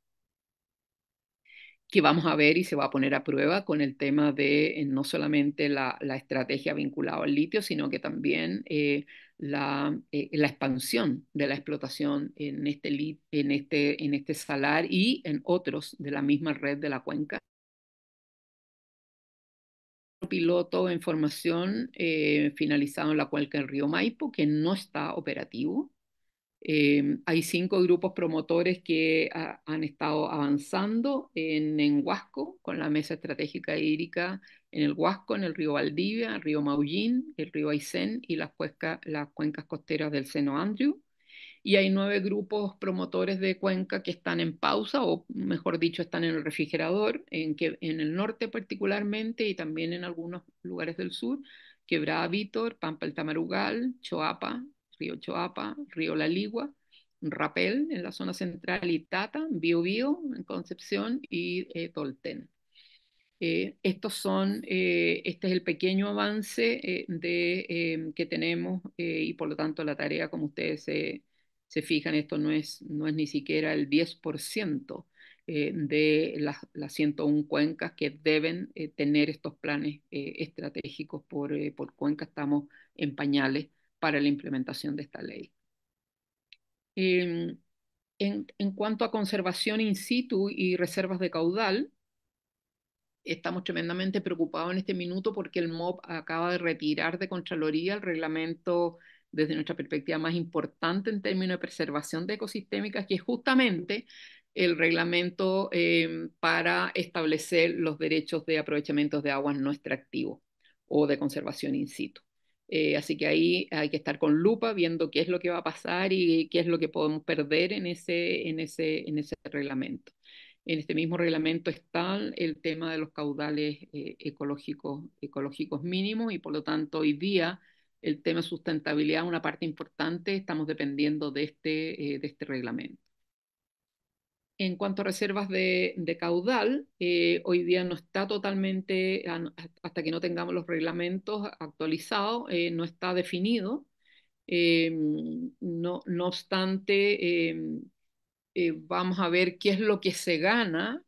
que vamos a ver y se va a poner a prueba con el tema de eh, no solamente la, estrategia vinculada al litio, sino que también eh, eh, la, expansión de la explotación en este, en, este, en este salar y en otros de la misma red de la cuenca piloto en formación eh, finalizado en la cuenca del río Maipo, que no está operativo. Eh, hay cinco grupos promotores que han estado avanzando en, en, Huasco, con la mesa estratégica hídrica en el Huasco, en el río Valdivia, el río Maullín, el río Aysén y las, las cuencas costeras del seno Andrew y hay nueve grupos promotores de cuenca que están en pausa, o mejor dicho, están en el refrigerador, en, que, en el norte particularmente y también en algunos lugares del sur, Quebrada Vítor, Pampa el Tamarugal, Choapa, Río Choapa, Río La Ligua, Rapel en la zona central y Tata, Bio Bio en Concepción y eh, Tolten. Eh, estos son, eh, este es el pequeño avance de, que tenemos y por lo tanto la tarea, como ustedes se se fijan, esto no es, no es ni siquiera el 10% eh, de las, 101 cuencas que deben eh, tener estos planes eh, estratégicos por, por cuenca. Estamos en pañales para la implementación de esta ley. Em, en, en, cuanto a conservación in situ y reservas de caudal, estamos tremendamente preocupados en este minuto porque el MOB acaba de retirar de Contraloría el reglamento desde nuestra perspectiva más importante en términos de preservación de ecosistémicas, que es justamente el reglamento em, para establecer los derechos de aprovechamiento de aguas no extractivos o de conservación in situ. Eh, así que ahí hay que estar con lupa viendo qué es lo que va a pasar y qué es lo que podemos perder en ese, reglamento. En este mismo reglamento está el tema de los caudales eh, ecológicos, ecológicos mínimos y por lo tanto hoy día el tema de sustentabilidad una parte importante, estamos dependiendo de este, eh, de este reglamento. En cuanto a reservas de, caudal, eh, hoy día no está totalmente, ah, hasta que no tengamos los reglamentos actualizados, eh, no está definido. No, obstante, vamos a ver qué es lo que se gana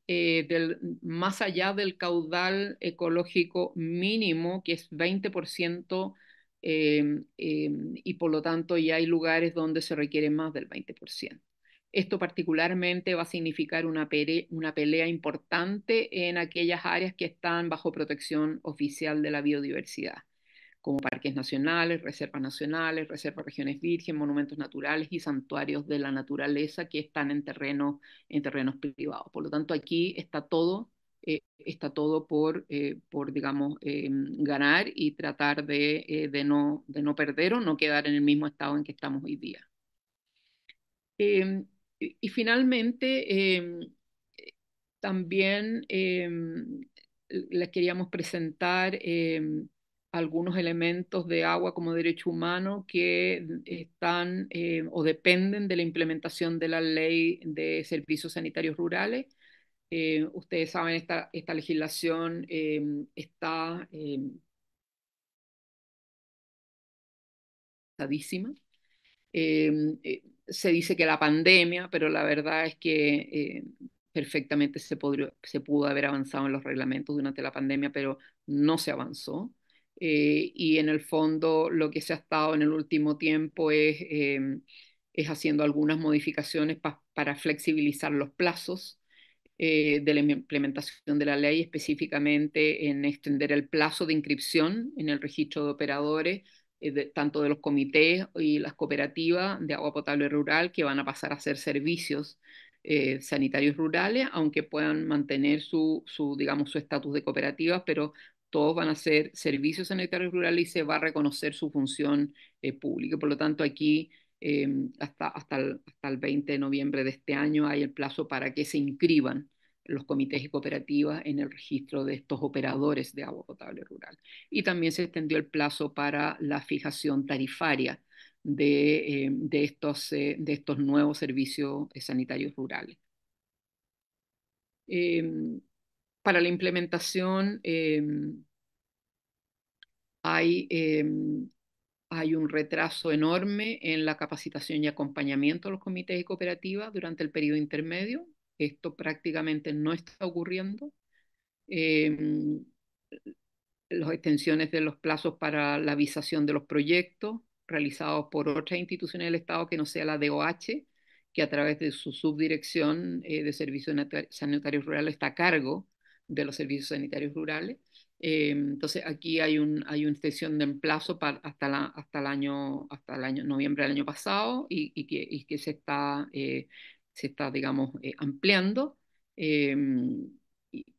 más allá del caudal ecológico mínimo, que es 20% Em, em, y por lo tanto ya hay lugares donde se requiere más del 20%. Esto particularmente va a significar una, una pelea importante en aquellas áreas que están bajo protección oficial de la biodiversidad, como parques nacionales, reservas nacionales, reservas regiones virgen, monumentos naturales y santuarios de la naturaleza que están en, terreno, en terrenos privados. Por lo tanto, aquí está todo eh, está todo por, eh, por digamos, eh, ganar y tratar de, de, no, perder o no quedar en el mismo estado en que estamos hoy día. Em, y, finalmente, em, también em, les queríamos presentar algunos elementos de agua como derecho humano que están o dependen de la implementación de la ley de servicios sanitarios rurales eh, ustedes saben, esta, legislación em, está em, estadísima. Em, eh, se dice que la pandemia, pero la verdad es que eh, perfectamente se, se pudo haber avanzado en los reglamentos durante la pandemia, pero no se avanzó. y en el fondo lo que se ha estado en el último tiempo es, es haciendo algunas modificaciones para flexibilizar los plazos, eh, de la implementación de la ley, específicamente en extender el plazo de inscripción en el registro de operadores, eh, tanto de los comités y las cooperativas de agua potable rural, que van a pasar a ser servicios eh, sanitarios rurales, aunque puedan mantener su, digamos, su estatus de cooperativas, pero todos van a ser servicios sanitarios rurales y se va a reconocer su función pública. Por lo tanto, aquí hasta, hasta hasta, el, 20 de noviembre de este año hay el plazo para que se inscriban los comités y cooperativas en el registro de estos operadores de agua potable rural. Y también se extendió el plazo para la fijación tarifaria de, eh, estos, eh, de estos nuevos servicios eh, sanitarios rurales. Em, para la implementación em, hay, em, hay un retraso enorme en la capacitación y acompañamiento de los comités y cooperativas durante el periodo intermedio, esto prácticamente no está ocurriendo. Em, las extensiones de los plazos para la visación de los proyectos realizados por otras instituciones del Estado que no sea la DOH, que a través de su subdirección eh, de servicios sanitarios rurales está a cargo de los servicios sanitarios rurales. Em, entonces aquí hay, un, hay una extensión de plazo hasta, la, hasta, el año, hasta el año noviembre del año pasado y, que, que, se está eh, se está, digamos, eh, ampliando. Em,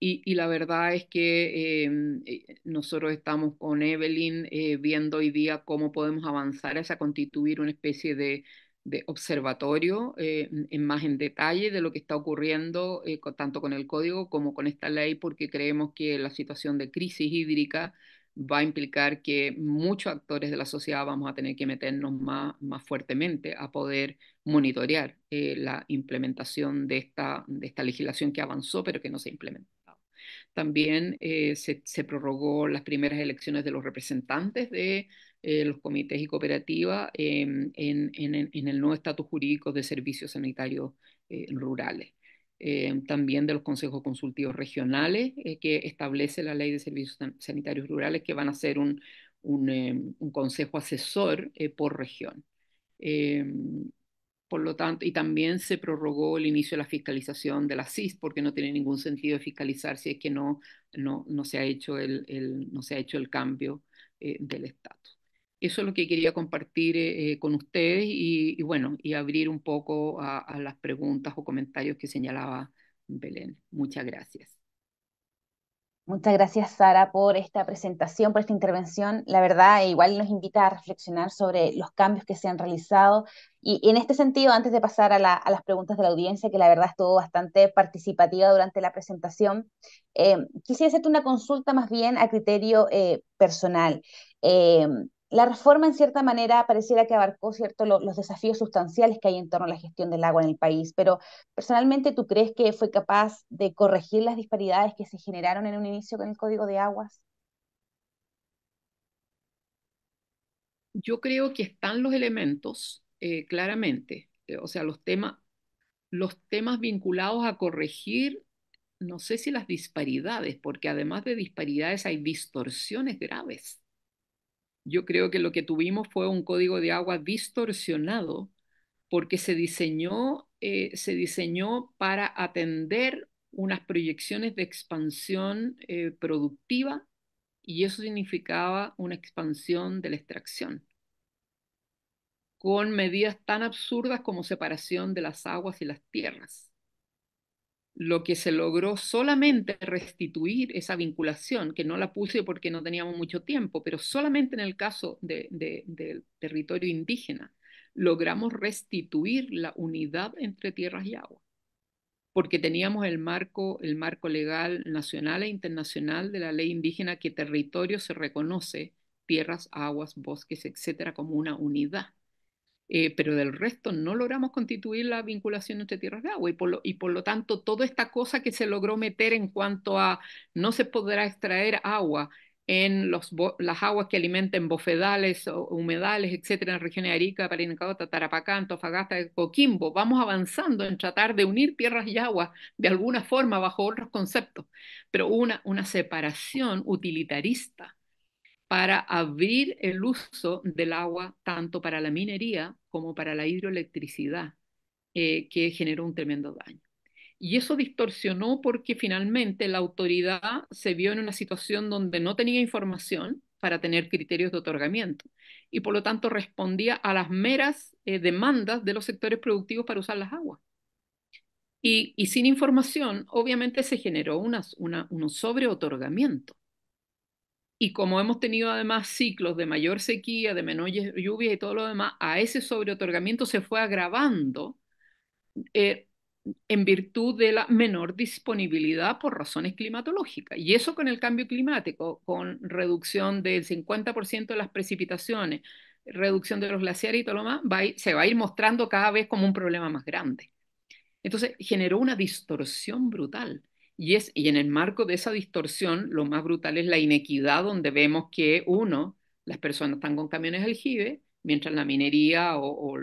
y, la verdad es que em, eh, nosotros estamos con Evelyn eh, viendo hoy día cómo podemos avanzar hacia constituir una especie de, observatorio en más en detalle de lo que está ocurriendo tanto con el código como con esta ley, porque creemos que la situación de crisis hídrica va a implicar que muchos actores de la sociedad vamos a tener que meternos más, más fuertemente a poder monitorear eh, la implementación de esta, de esta legislación que avanzó pero que no se ha implementado. También eh, se, prorrogó las primeras elecciones de los representantes de eh, los comités y cooperativas em, en, el nuevo estatus jurídico de servicios sanitarios rurales. Eh, también de los consejos consultivos regionales eh, que establece la ley de servicios sanitarios rurales, que van a ser un, em, consejo asesor eh, por región. Em, por lo tanto, y también se prorrogó el inicio de la fiscalización de la CIS, porque no tiene ningún sentido fiscalizar si es que no, se, ha hecho no se ha hecho el cambio del estatus. Eso es lo que quería compartir eh, eh, con ustedes y, bueno, y abrir un poco a, las preguntas o comentarios que señalaba Belén. Muchas gracias. Muchas gracias, Sara, por esta presentación, por esta intervención. La verdad, igual nos invita a reflexionar sobre los cambios que se han realizado. Y, en este sentido, antes de pasar a, las preguntas de la audiencia, que la verdad estuvo bastante participativa durante la presentación, eh, quisiera hacerte una consulta más bien a criterio personal. La reforma, en cierta manera, pareciera que abarcó cierto, los desafíos sustanciales que hay en torno a la gestión del agua en el país, pero personalmente, ¿tú crees que fue capaz de corregir las disparidades que se generaron en un inicio con el Código de Aguas? Yo creo que están los elementos eh, claramente, eh, o sea, los, temas los temas vinculados a corregir, no sé si las disparidades, porque además de disparidades hay distorsiones graves yo creo que lo que tuvimos fue un código de agua distorsionado porque se diseñó, eh, para atender unas proyecciones de expansión eh, productiva y eso significaba una expansión de la extracción con medidas tan absurdas como separación de las aguas y las tierras lo que se logró solamente restituir esa vinculación, que no la puse porque no teníamos mucho tiempo, pero solamente en el caso del territorio indígena, logramos restituir la unidad entre tierras y agua, porque teníamos el marco, el marco legal nacional e internacional de la ley indígena que territorio se reconoce, tierras, aguas, bosques, etcétera, como una unidad. Eh, pero del resto no logramos constituir la vinculación entre tierras y agua y por, lo, y por lo tanto toda esta cosa que se logró meter en cuanto a no se podrá extraer agua en los, las aguas que alimenten bofedales, o humedales, etcétera, en la regiones de Arica, Parinacota, Tarapacá, Antofagasta, Coquimbo. Vamos avanzando en tratar de unir tierras y aguas de alguna forma bajo otros conceptos, pero una separación utilitarista para abrir el uso del agua tanto para la minería como para la hidroelectricidad, eh, que generó un tremendo daño. Y eso distorsionó porque finalmente la autoridad se vio en una situación donde no tenía información para tener criterios de otorgamiento y por lo tanto respondía a las meras eh, demandas de los sectores productivos para usar las aguas. Y, sin información, obviamente se generó una, una, un sobreotorgamiento y como hemos tenido además ciclos de mayor sequía, de menor lluvia y todo lo demás, a ese sobreotorgamiento se fue agravando eh, en virtud de la menor disponibilidad por razones climatológicas. Y eso con el cambio climático, con reducción del 50% de las precipitaciones, reducción de los glaciares y todo lo demás, se va a ir mostrando cada vez como un problema más grande. Entonces generó una distorsión brutal y, es, y en el marco de esa distorsión, lo más brutal es la inequidad donde vemos que, uno, las personas están con camiones aljibe, mientras la minería o,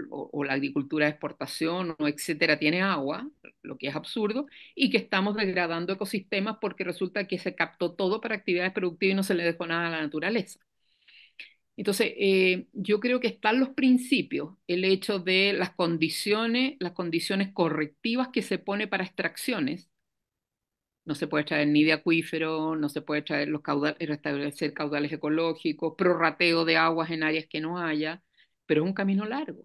la agricultura de exportación, o etcétera, tiene agua, lo que es absurdo, y que estamos degradando ecosistemas porque resulta que se captó todo para actividades productivas y no se le dejó nada a la naturaleza. Entonces, eh, yo creo que están los principios, el hecho de las condiciones, las condiciones correctivas que se pone para extracciones, no se puede extraer ni de acuífero, no se puede traer los caudales, restablecer caudales ecológicos, prorrateo de aguas en áreas que no haya, pero es un camino largo.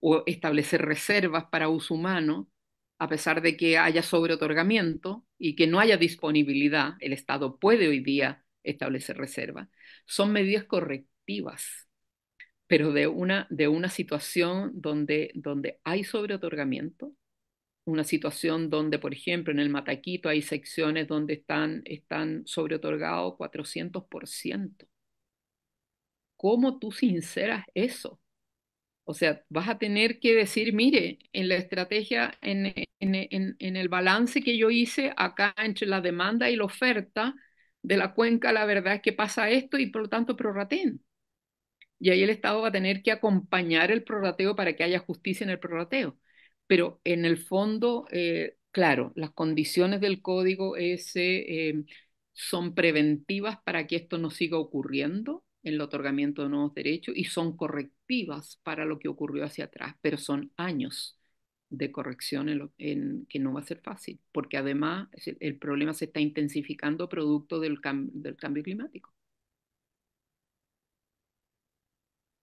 O establecer reservas para uso humano, a pesar de que haya sobreotorgamiento y que no haya disponibilidad, el Estado puede hoy día establecer reservas. Son medidas correctivas, pero de una, de una situación donde, donde hay sobreotorgamiento, una situación donde, por ejemplo, en el Mataquito hay secciones donde están, están sobreotorgados 400%. ¿Cómo tú sinceras eso? O sea, vas a tener que decir, mire, en la estrategia, en, en, en el balance que yo hice acá entre la demanda y la oferta de la cuenca, la verdad es que pasa esto y por lo tanto prorrateen. Y ahí el Estado va a tener que acompañar el prorrateo para que haya justicia en el prorrateo pero en el fondo, eh, claro, las condiciones del código ese em, son preventivas para que esto no siga ocurriendo en el otorgamiento de nuevos derechos y son correctivas para lo que ocurrió hacia atrás, pero son años de corrección en, que no va a ser fácil, porque además el, problema se está intensificando producto del, del cambio climático.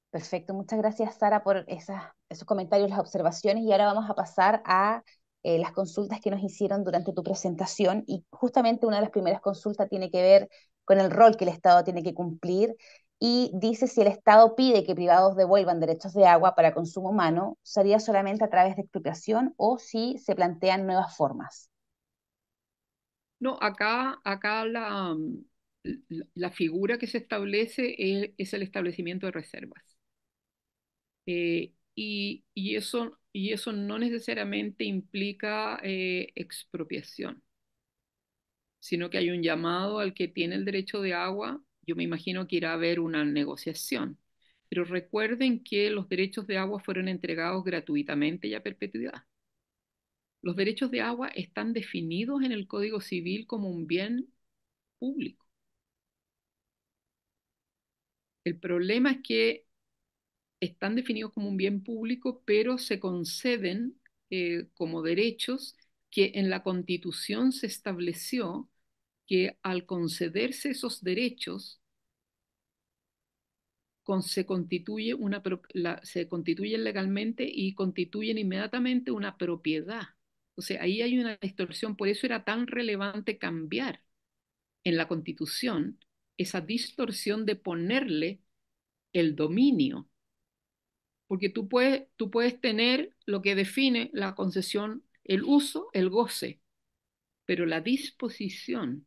Perfecto, muchas gracias Sara por esas, esos comentarios, las observaciones y ahora vamos a pasar a eh, las consultas que nos hicieron durante tu presentación y justamente una de las primeras consultas tiene que ver con el rol que el Estado tiene que cumplir y dice si el Estado pide que privados devuelvan derechos de agua para consumo humano, ¿sería solamente a través de expropiación o si se plantean nuevas formas? No, acá, acá la, la figura que se establece es el establecimiento de reservas. Eh, y, eso, y eso no necesariamente implica eh, expropiación, sino que hay un llamado al que tiene el derecho de agua. Yo me imagino que irá a haber una negociación. Pero recuerden que los derechos de agua fueron entregados gratuitamente y a perpetuidad. Los derechos de agua están definidos en el Código Civil como un bien público. El problema es que están definidos como un bien público, pero se conceden eh, como derechos que en la Constitución se estableció que al concederse esos derechos, se, una, se constituyen legalmente y constituyen inmediatamente una propiedad. O sea, ahí hay una distorsión, por eso era tan relevante cambiar en la Constitución esa distorsión de ponerle el dominio porque tú puedes, tú puedes tener lo que define la concesión, el uso, el goce, pero la disposición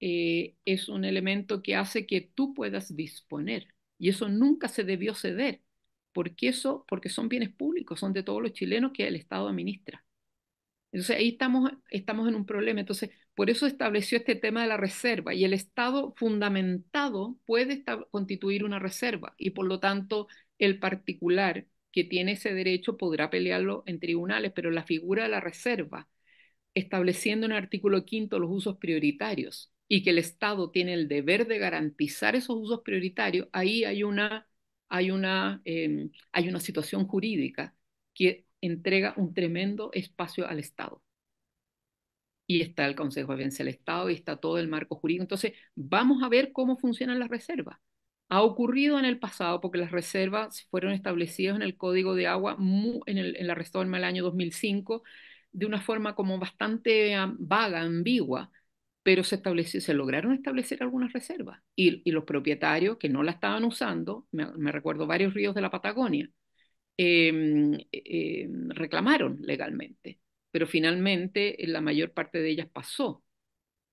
eh, es un elemento que hace que tú puedas disponer. Y eso nunca se debió ceder, porque, eso, porque son bienes públicos, son de todos los chilenos que el Estado administra. Entonces ahí estamos, estamos en un problema. Entonces, por eso estableció este tema de la reserva y el Estado fundamentado puede constituir una reserva y por lo tanto el particular que tiene ese derecho podrá pelearlo en tribunales, pero la figura de la reserva, estableciendo en el artículo quinto los usos prioritarios y que el Estado tiene el deber de garantizar esos usos prioritarios, ahí hay una, hay una em, situación jurídica que entrega un tremendo espacio al Estado y está el Consejo de Bienes del Estado y está todo el marco jurídico. Entonces, vamos a ver cómo funcionan las reservas. Ha ocurrido en el pasado porque las reservas fueron establecidas en el Código de Agua en, el, la reforma del año 2005 de una forma como bastante ah, vaga, ambigua, pero se, se lograron establecer algunas reservas y, los propietarios que no la estaban usando, me recuerdo varios ríos de la Patagonia, em, eh, em, reclamaron legalmente pero finalmente eh, la mayor parte de ellas pasó.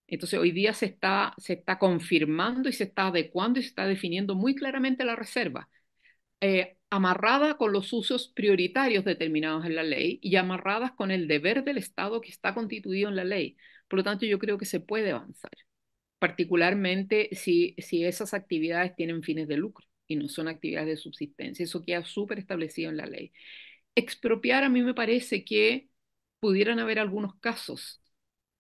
Entonces hoy día se está, se está confirmando y se está adecuando y se está definiendo muy claramente la reserva, eh, amarrada con los usos prioritarios determinados en la ley y amarradas con el deber del Estado que está constituido en la ley. Por lo tanto, yo creo que se puede avanzar, particularmente si, si esas actividades tienen fines de lucro y no son actividades de subsistencia. Eso queda súper establecido en la ley. Expropiar a mí me parece que pudieran haber algunos casos,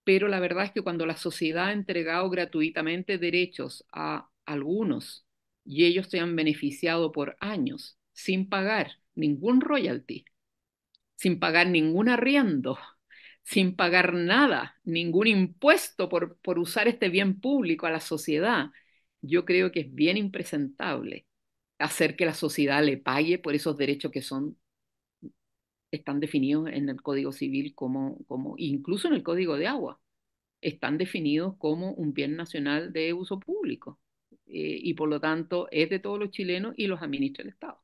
pero la verdad es que cuando la sociedad ha entregado gratuitamente derechos a algunos y ellos se han beneficiado por años sin pagar ningún royalty, sin pagar ningún arriendo, sin pagar nada, ningún impuesto por, por usar este bien público a la sociedad, yo creo que es bien impresentable hacer que la sociedad le pague por esos derechos que son están definidos en el Código Civil como, como incluso en el Código de Agua, están definidos como un bien nacional de uso público eh, y por lo tanto es de todos los chilenos y los administra el Estado.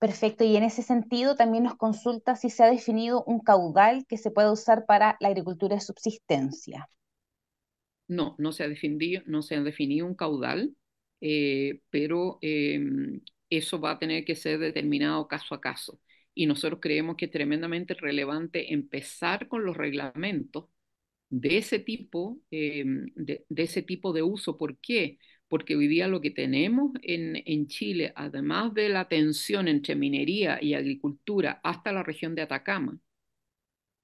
Perfecto, y en ese sentido también nos consulta si se ha definido un caudal que se pueda usar para la agricultura de subsistencia. No, no se ha definido, no se ha definido un caudal, eh, pero em, eso va a tener que ser determinado caso a caso. Y nosotros creemos que es tremendamente relevante empezar con los reglamentos de ese tipo, eh, de, ese tipo de uso. ¿Por qué? Porque hoy día lo que tenemos en, Chile, además de la tensión entre minería y agricultura hasta la región de Atacama,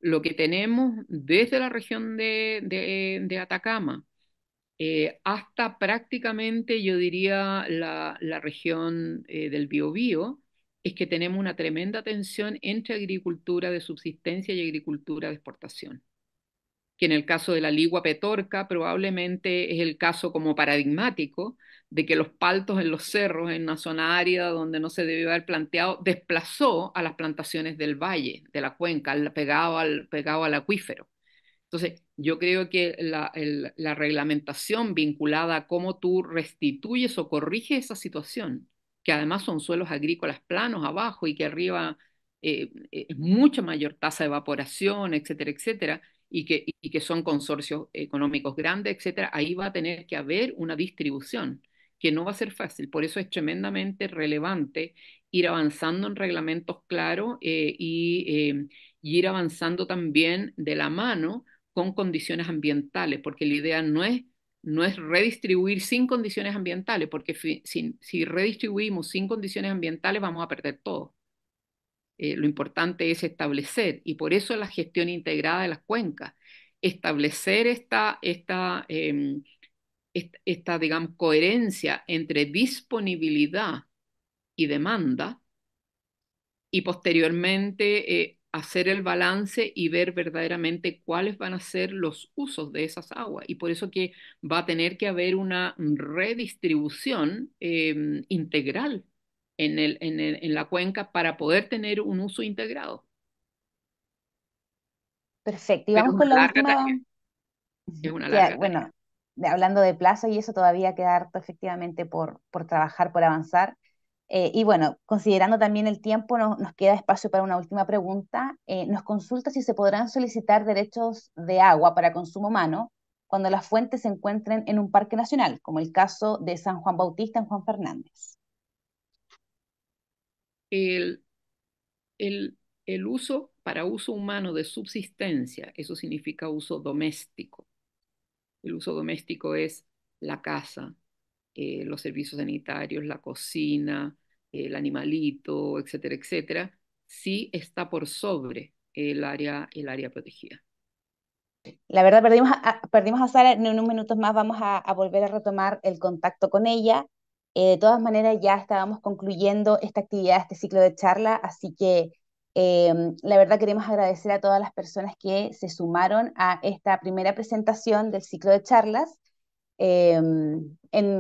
lo que tenemos desde la región de Atacama eh, hasta prácticamente, yo diría, la, región eh, del Biobío, es que tenemos una tremenda tensión entre agricultura de subsistencia y agricultura de exportación, que en el caso de la ligua petorca probablemente es el caso como paradigmático de que los paltos en los cerros, en una zona árida donde no se debió haber planteado, desplazó a las plantaciones del valle, de la cuenca, pegado, al, pegado al acuífero. Entonces, yo creo que la, reglamentación vinculada a cómo tú restituyes o corriges esa situación, que además son suelos agrícolas planos abajo y que arriba eh, eh, es mucha mayor tasa de evaporación, etcétera, etcétera, y que, que son consorcios económicos grandes, etcétera, ahí va a tener que haber una distribución que no va a ser fácil. Por eso es tremendamente relevante ir avanzando en reglamentos claros eh, y, y ir avanzando también de la mano con condiciones ambientales, porque la idea no es, no es redistribuir sin condiciones ambientales, porque si, redistribuimos sin condiciones ambientales vamos a perder todo. Eh, lo importante es establecer, y por eso la gestión integrada de las cuencas, establecer esta, esta, em, esta, digamos, coherencia entre disponibilidad y demanda, y posteriormente eh, hacer el balance y ver verdaderamente cuáles van a ser los usos de esas aguas. Y por eso que va a tener que haber una redistribución em, integral en, el, en, la cuenca para poder tener un uso integrado. Perfecto. Y vamos con la última. bueno, hablando de plazo y eso todavía queda harto efectivamente por, por trabajar, por avanzar. Eh, y bueno, considerando también el tiempo, nos queda espacio para una última pregunta. Eh, nos consulta si se podrán solicitar derechos de agua para consumo humano cuando las fuentes se encuentren en un parque nacional, como el caso de San Juan Bautista en Juan Fernández. El, el uso para uso humano de subsistencia, eso significa uso doméstico. El uso doméstico es la casa, eh, los servicios sanitarios, la cocina, el animalito, etcétera, etcétera, sí está por sobre el área, el área protegida. La verdad, perdimos a, perdimos a Sara, en unos minutos más vamos a, volver a retomar el contacto con ella. Eh, de todas maneras, ya estábamos concluyendo esta actividad, este ciclo de charla, así que em, la verdad queremos agradecer a todas las personas que se sumaron a esta primera presentación del ciclo de charlas. Eh,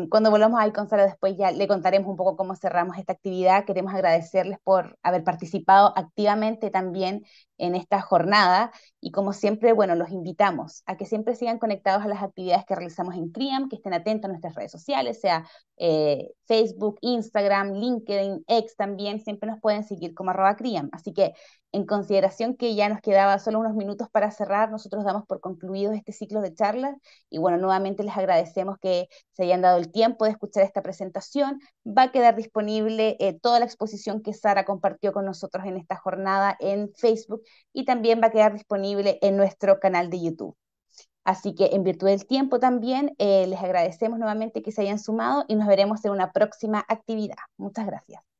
cuando volvamos al Gonzalo después ya le contaremos un poco cómo cerramos esta actividad. Queremos agradecerles por haber participado activamente también en esta jornada y como siempre, bueno, los invitamos a que siempre sigan conectados a las actividades que realizamos en CRIAM, que estén atentos a nuestras redes sociales, sea eh, Facebook, Instagram, LinkedIn, X también, siempre nos pueden seguir como arroba CRIAM. Así que en consideración que ya nos quedaba solo unos minutos para cerrar, nosotros damos por concluido este ciclo de charlas y bueno, nuevamente les agradecemos que se hayan dado el tiempo de escuchar esta presentación. Va a quedar disponible eh, toda la exposición que Sara compartió con nosotros en esta jornada en Facebook y también va a quedar disponible en nuestro canal de YouTube. Así que en virtud del tiempo también eh, les agradecemos nuevamente que se hayan sumado y nos veremos en una próxima actividad. Muchas gracias.